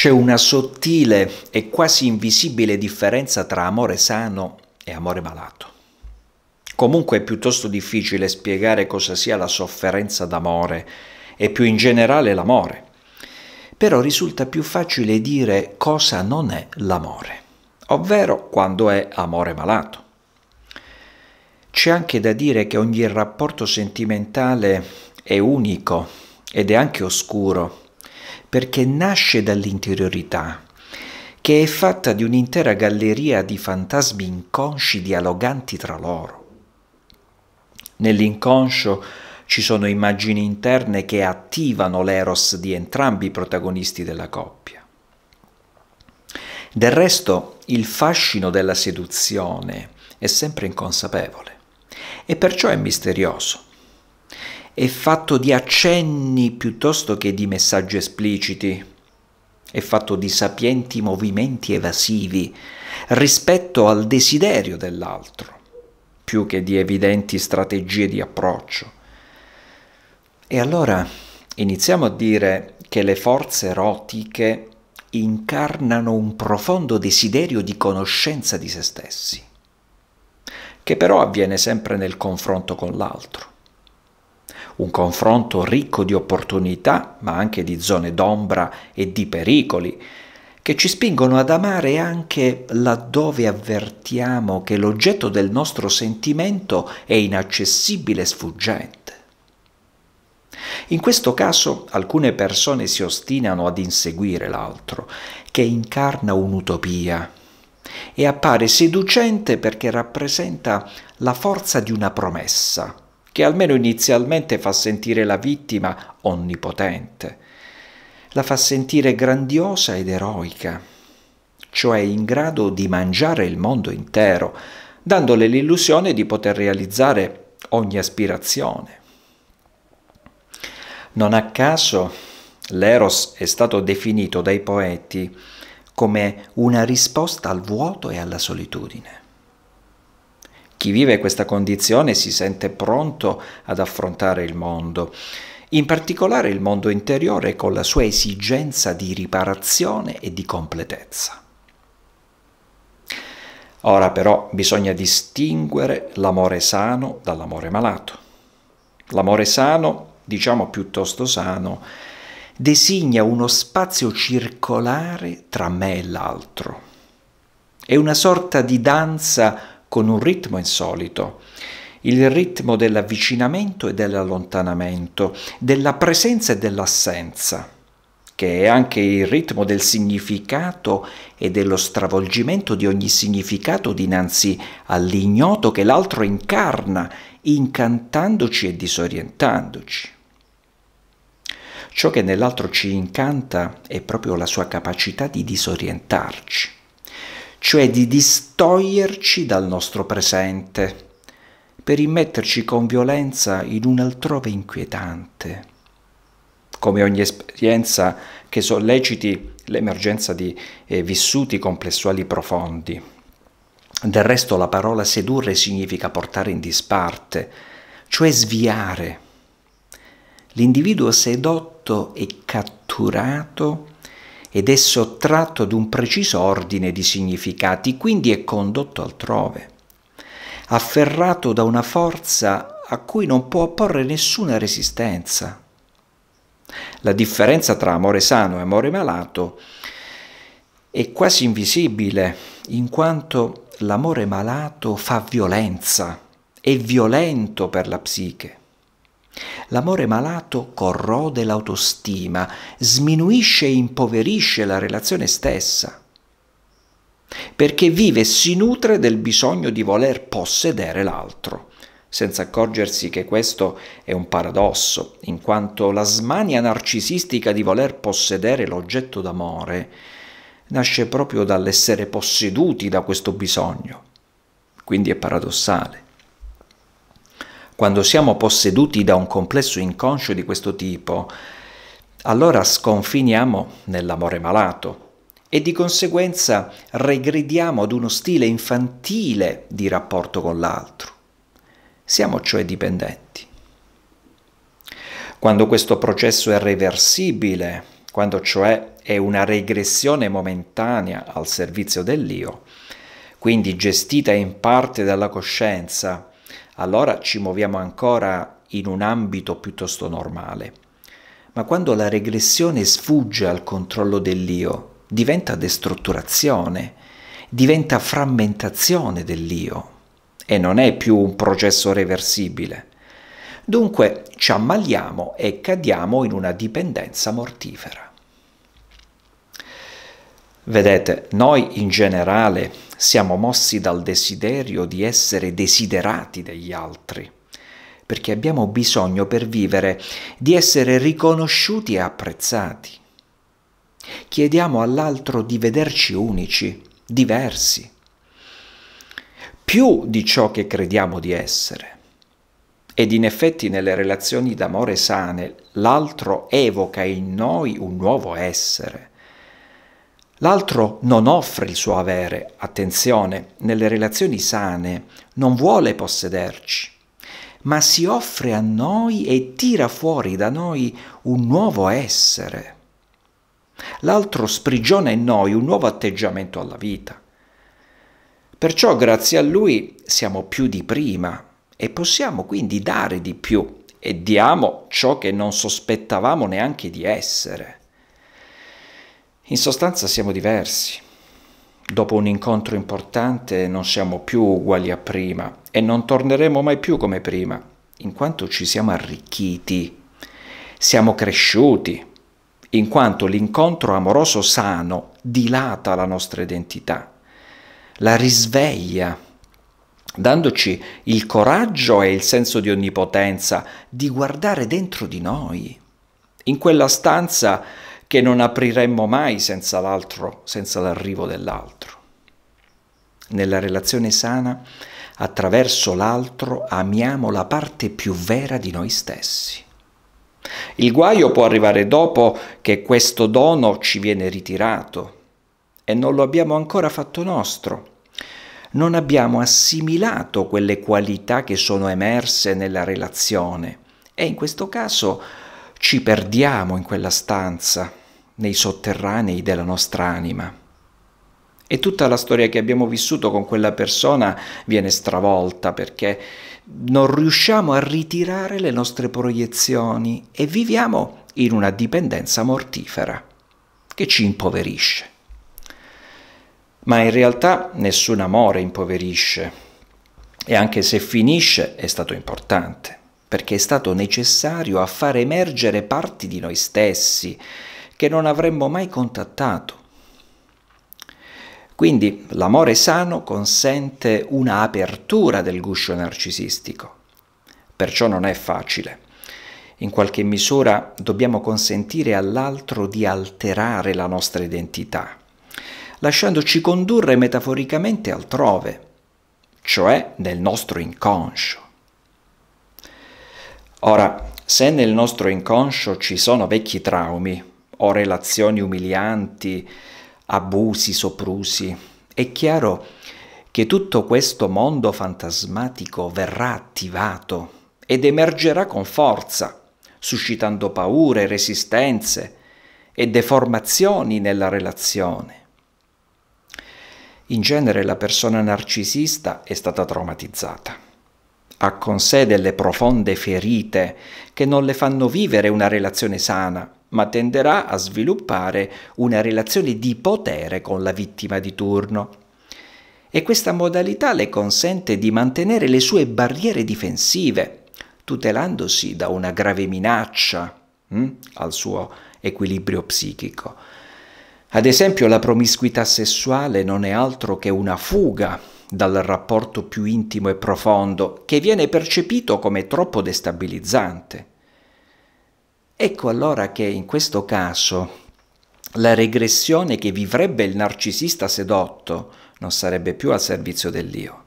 C'è una sottile e quasi invisibile differenza tra amore sano e amore malato. Comunque è piuttosto difficile spiegare cosa sia la sofferenza d'amore e più in generale l'amore. Però risulta più facile dire cosa non è l'amore, ovvero quando è amore malato. C'è anche da dire che ogni rapporto sentimentale è unico ed è anche oscuro perché nasce dall'interiorità, che è fatta di un'intera galleria di fantasmi inconsci dialoganti tra loro. Nell'inconscio ci sono immagini interne che attivano l'eros di entrambi i protagonisti della coppia. Del resto, il fascino della seduzione è sempre inconsapevole e perciò è misterioso è fatto di accenni piuttosto che di messaggi espliciti, è fatto di sapienti movimenti evasivi rispetto al desiderio dell'altro, più che di evidenti strategie di approccio. E allora iniziamo a dire che le forze erotiche incarnano un profondo desiderio di conoscenza di se stessi, che però avviene sempre nel confronto con l'altro un confronto ricco di opportunità, ma anche di zone d'ombra e di pericoli, che ci spingono ad amare anche laddove avvertiamo che l'oggetto del nostro sentimento è inaccessibile e sfuggente. In questo caso alcune persone si ostinano ad inseguire l'altro, che incarna un'utopia e appare seducente perché rappresenta la forza di una promessa, che almeno inizialmente fa sentire la vittima onnipotente, la fa sentire grandiosa ed eroica, cioè in grado di mangiare il mondo intero, dandole l'illusione di poter realizzare ogni aspirazione. Non a caso l'eros è stato definito dai poeti come una risposta al vuoto e alla solitudine. Chi vive questa condizione si sente pronto ad affrontare il mondo in particolare il mondo interiore con la sua esigenza di riparazione e di completezza. Ora però bisogna distinguere l'amore sano dall'amore malato. L'amore sano, diciamo piuttosto sano, designa uno spazio circolare tra me e l'altro. È una sorta di danza con un ritmo insolito, il ritmo dell'avvicinamento e dell'allontanamento, della presenza e dell'assenza, che è anche il ritmo del significato e dello stravolgimento di ogni significato dinanzi all'ignoto che l'altro incarna, incantandoci e disorientandoci. Ciò che nell'altro ci incanta è proprio la sua capacità di disorientarci cioè di distoglierci dal nostro presente, per immetterci con violenza in un altrove inquietante. Come ogni esperienza che solleciti l'emergenza di eh, vissuti complessuali profondi. Del resto la parola sedurre significa portare in disparte, cioè sviare. L'individuo sedotto e catturato ed è sottratto ad un preciso ordine di significati, quindi è condotto altrove, afferrato da una forza a cui non può opporre nessuna resistenza. La differenza tra amore sano e amore malato è quasi invisibile, in quanto l'amore malato fa violenza, è violento per la psiche. L'amore malato corrode l'autostima, sminuisce e impoverisce la relazione stessa, perché vive e si nutre del bisogno di voler possedere l'altro senza accorgersi che questo è un paradosso, in quanto la smania narcisistica di voler possedere l'oggetto d'amore nasce proprio dall'essere posseduti da questo bisogno, quindi è paradossale quando siamo posseduti da un complesso inconscio di questo tipo, allora sconfiniamo nell'amore malato e di conseguenza regrediamo ad uno stile infantile di rapporto con l'altro. Siamo cioè dipendenti. Quando questo processo è reversibile, quando cioè è una regressione momentanea al servizio dell'io, quindi gestita in parte dalla coscienza, allora ci muoviamo ancora in un ambito piuttosto normale. Ma quando la regressione sfugge al controllo dell'io, diventa destrutturazione, diventa frammentazione dell'io e non è più un processo reversibile. Dunque ci ammaliamo e cadiamo in una dipendenza mortifera. Vedete, noi in generale siamo mossi dal desiderio di essere desiderati degli altri, perché abbiamo bisogno per vivere di essere riconosciuti e apprezzati. Chiediamo all'altro di vederci unici, diversi, più di ciò che crediamo di essere. Ed in effetti nelle relazioni d'amore sane l'altro evoca in noi un nuovo essere L'altro non offre il suo avere, attenzione, nelle relazioni sane, non vuole possederci, ma si offre a noi e tira fuori da noi un nuovo essere. L'altro sprigiona in noi un nuovo atteggiamento alla vita. Perciò grazie a lui siamo più di prima e possiamo quindi dare di più e diamo ciò che non sospettavamo neanche di essere. In sostanza siamo diversi. Dopo un incontro importante non siamo più uguali a prima e non torneremo mai più come prima, in quanto ci siamo arricchiti, siamo cresciuti, in quanto l'incontro amoroso sano dilata la nostra identità, la risveglia, dandoci il coraggio e il senso di onnipotenza di guardare dentro di noi. In quella stanza che non apriremmo mai senza l'altro, senza l'arrivo dell'altro. Nella relazione sana, attraverso l'altro, amiamo la parte più vera di noi stessi. Il guaio può arrivare dopo che questo dono ci viene ritirato e non lo abbiamo ancora fatto nostro. Non abbiamo assimilato quelle qualità che sono emerse nella relazione e in questo caso ci perdiamo in quella stanza nei sotterranei della nostra anima. E tutta la storia che abbiamo vissuto con quella persona viene stravolta perché non riusciamo a ritirare le nostre proiezioni e viviamo in una dipendenza mortifera che ci impoverisce. Ma in realtà nessun amore impoverisce e anche se finisce è stato importante perché è stato necessario a far emergere parti di noi stessi che non avremmo mai contattato. Quindi l'amore sano consente un'apertura del guscio narcisistico, perciò non è facile. In qualche misura dobbiamo consentire all'altro di alterare la nostra identità, lasciandoci condurre metaforicamente altrove, cioè nel nostro inconscio. Ora, se nel nostro inconscio ci sono vecchi traumi, o relazioni umilianti, abusi, soprusi. È chiaro che tutto questo mondo fantasmatico verrà attivato ed emergerà con forza, suscitando paure, resistenze e deformazioni nella relazione. In genere la persona narcisista è stata traumatizzata ha con sé delle profonde ferite che non le fanno vivere una relazione sana ma tenderà a sviluppare una relazione di potere con la vittima di turno. E questa modalità le consente di mantenere le sue barriere difensive, tutelandosi da una grave minaccia hm, al suo equilibrio psichico. Ad esempio la promiscuità sessuale non è altro che una fuga dal rapporto più intimo e profondo, che viene percepito come troppo destabilizzante. Ecco allora che in questo caso la regressione che vivrebbe il narcisista sedotto non sarebbe più al servizio dell'io.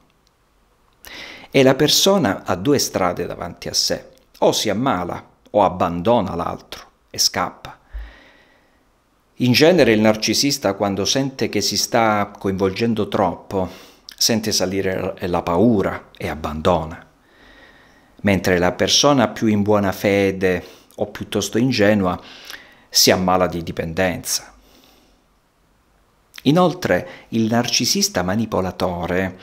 E la persona ha due strade davanti a sé, o si ammala o abbandona l'altro e scappa. In genere il narcisista quando sente che si sta coinvolgendo troppo, sente salire la paura e abbandona, mentre la persona più in buona fede, o piuttosto ingenua, si ammala di dipendenza. Inoltre il narcisista manipolatore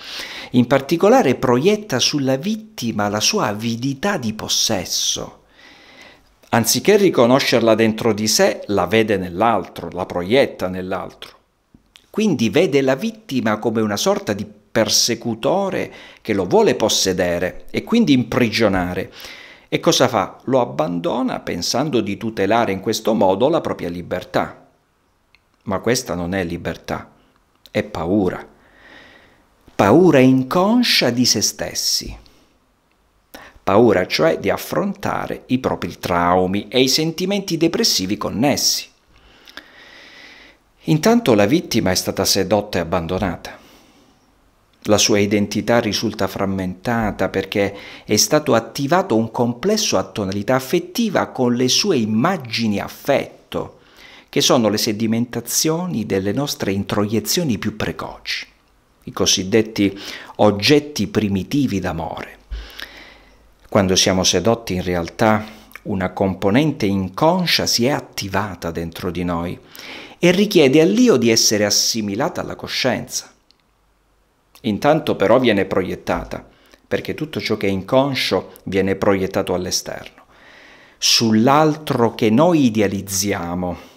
in particolare proietta sulla vittima la sua avidità di possesso. Anziché riconoscerla dentro di sé, la vede nell'altro, la proietta nell'altro. Quindi vede la vittima come una sorta di persecutore che lo vuole possedere e quindi imprigionare e cosa fa? Lo abbandona pensando di tutelare in questo modo la propria libertà. Ma questa non è libertà, è paura. Paura inconscia di se stessi. Paura cioè di affrontare i propri traumi e i sentimenti depressivi connessi. Intanto la vittima è stata sedotta e abbandonata. La sua identità risulta frammentata perché è stato attivato un complesso a tonalità affettiva con le sue immagini affetto, che sono le sedimentazioni delle nostre introiezioni più precoci, i cosiddetti oggetti primitivi d'amore. Quando siamo sedotti in realtà una componente inconscia si è attivata dentro di noi e richiede all'io di essere assimilata alla coscienza. Intanto però viene proiettata, perché tutto ciò che è inconscio viene proiettato all'esterno, sull'altro che noi idealizziamo.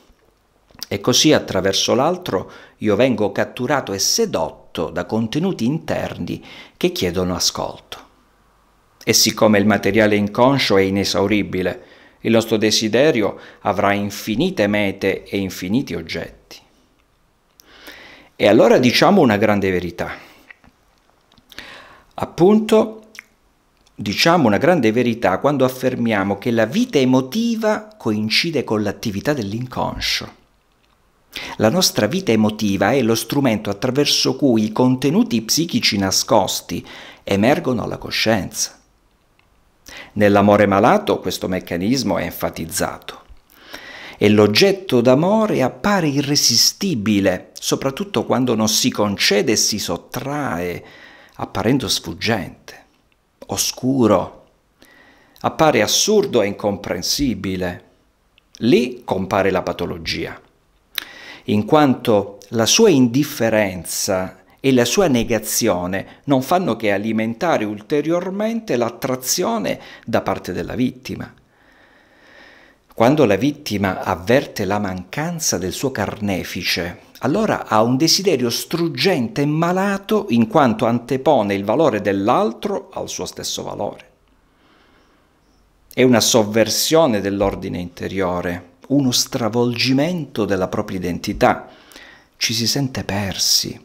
E così attraverso l'altro io vengo catturato e sedotto da contenuti interni che chiedono ascolto. E siccome il materiale inconscio è inesauribile, il nostro desiderio avrà infinite mete e infiniti oggetti. E allora diciamo una grande verità Appunto, diciamo una grande verità quando affermiamo che la vita emotiva coincide con l'attività dell'inconscio. La nostra vita emotiva è lo strumento attraverso cui i contenuti psichici nascosti emergono alla coscienza. Nell'amore malato questo meccanismo è enfatizzato e l'oggetto d'amore appare irresistibile, soprattutto quando non si concede e si sottrae apparendo sfuggente, oscuro, appare assurdo e incomprensibile. Lì compare la patologia, in quanto la sua indifferenza e la sua negazione non fanno che alimentare ulteriormente l'attrazione da parte della vittima. Quando la vittima avverte la mancanza del suo carnefice, allora ha un desiderio struggente e malato in quanto antepone il valore dell'altro al suo stesso valore. È una sovversione dell'ordine interiore, uno stravolgimento della propria identità. Ci si sente persi.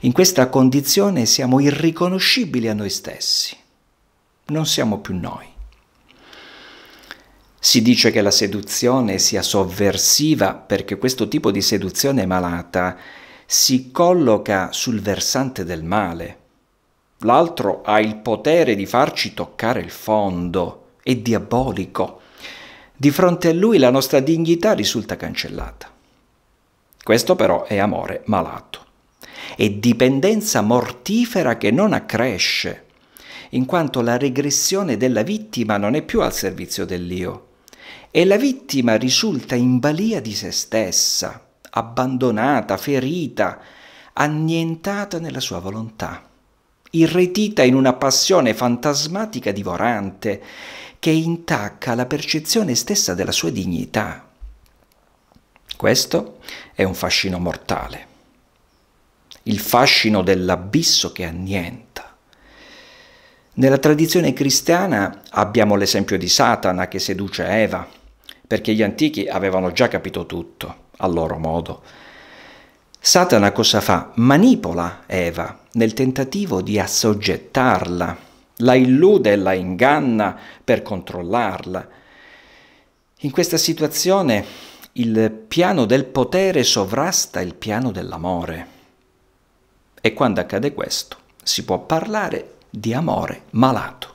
In questa condizione siamo irriconoscibili a noi stessi. Non siamo più noi. Si dice che la seduzione sia sovversiva perché questo tipo di seduzione malata si colloca sul versante del male. L'altro ha il potere di farci toccare il fondo, è diabolico. Di fronte a lui la nostra dignità risulta cancellata. Questo però è amore malato. È dipendenza mortifera che non accresce, in quanto la regressione della vittima non è più al servizio dell'io, e la vittima risulta in balia di se stessa, abbandonata, ferita, annientata nella sua volontà, irretita in una passione fantasmatica divorante che intacca la percezione stessa della sua dignità. Questo è un fascino mortale, il fascino dell'abisso che annienta nella tradizione cristiana abbiamo l'esempio di Satana che seduce Eva, perché gli antichi avevano già capito tutto, a loro modo. Satana cosa fa? Manipola Eva nel tentativo di assoggettarla, la illude e la inganna per controllarla. In questa situazione il piano del potere sovrasta il piano dell'amore. E quando accade questo si può parlare di amore malato.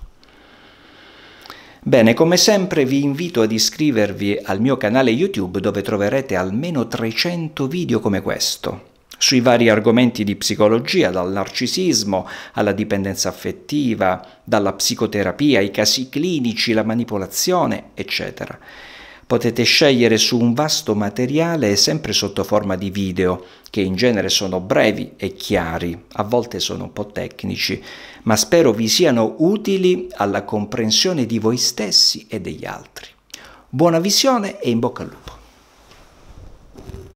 Bene, come sempre vi invito ad iscrivervi al mio canale YouTube dove troverete almeno 300 video come questo sui vari argomenti di psicologia, dal narcisismo alla dipendenza affettiva, dalla psicoterapia, i casi clinici, la manipolazione, eccetera potete scegliere su un vasto materiale sempre sotto forma di video, che in genere sono brevi e chiari, a volte sono un po' tecnici, ma spero vi siano utili alla comprensione di voi stessi e degli altri. Buona visione e in bocca al lupo!